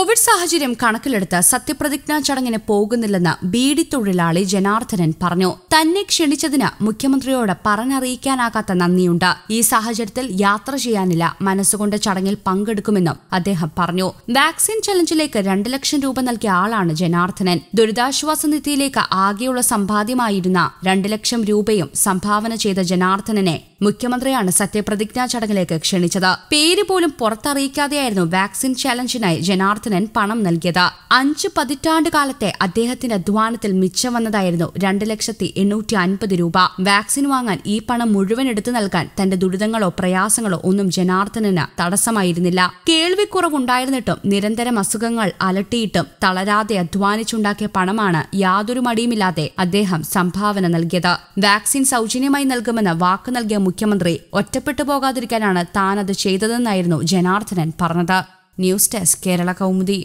Covid സാഹചര്യം കണക്കിലെടുത്ത് സത്യപ്രതിജ്ഞാ ചടങ്ങിന് പോകുന്നില്ലെന്ന് ബീഡി തൊഴിലാളി ജനാർദ്ദനൻ പറഞ്ഞു തന്നെ ക്ഷണിച്ചതിന് മുഖ്യമന്ത്രിയോട് പറഞ്ഞറിയിക്കാനാകാത്ത നന്ദിയുണ്ട് ഈ സാഹചര്യത്തിൽ യാത്ര ചെയ്യാനില്ല മനസ്സുകൊണ്ട് ചടങ്ങിൽ പങ്കെടുക്കുമെന്നും അദ്ദേഹം പറഞ്ഞു വാക്സിൻ ചലഞ്ചിലേക്ക് രണ്ട് ലക്ഷം രൂപ നൽകിയ ആളാണ് ജനാർദ്ദനൻ ദുരിതാശ്വാസ നിധിയിലേക്ക് ആകെയുള്ള സമ്പാദ്യമായിരുന്ന രണ്ട് ലക്ഷം രൂപയും സംഭാവന ചെയ്ത ജനാർദ്ദനനെ മുഖ്യമന്ത്രിയാണ് സത്യപ്രതിജ്ഞാ ചടങ്ങിലേക്ക് ക്ഷണിച്ചത് പേര് പോലും പുറത്തറിയിക്കാതെയായിരുന്നു വാക്സിൻ ചലഞ്ചിനായി ജനാർദ്ദനൻ പണം നൽകിയത് അഞ്ച് പതിറ്റാണ്ട് കാലത്തെ അദ്ദേഹത്തിന്റെ അധ്വാനത്തിൽ മിച്ചം വന്നതായിരുന്നു രണ്ട് ലക്ഷത്തി എണ്ണൂറ്റി അൻപത് രൂപ വാക്സിൻ വാങ്ങാൻ ഈ പണം മുഴുവൻ എടുത്തു നൽകാൻ തന്റെ ദുരിതങ്ങളോ പ്രയാസങ്ങളോ ഒന്നും ജനാർദ്ദനന് തടസ്സമായിരുന്നില്ല കേൾവിക്കുറവുണ്ടായിരുന്നിട്ടും നിരന്തരം അസുഖങ്ങൾ അലട്ടിയിട്ടും തളരാതെ അധ്വാനിച്ചുണ്ടാക്കിയ പണമാണ് യാതൊരു മടിയുമില്ലാതെ അദ്ദേഹം സംഭാവന നൽകിയത് വാക്സിൻ സൗജന്യമായി നൽകുമെന്ന് വാക്ക് നൽകിയ മുഖ്യമന്ത്രി ഒറ്റപ്പെട്ടു പോകാതിരിക്കാനാണ് താനത് ചെയ്തതെന്നായിരുന്നു ജനാർദ്ദനൻ പറഞ്ഞത് ന്യൂസ് ഡെസ്ക് കേരള കൗമുദി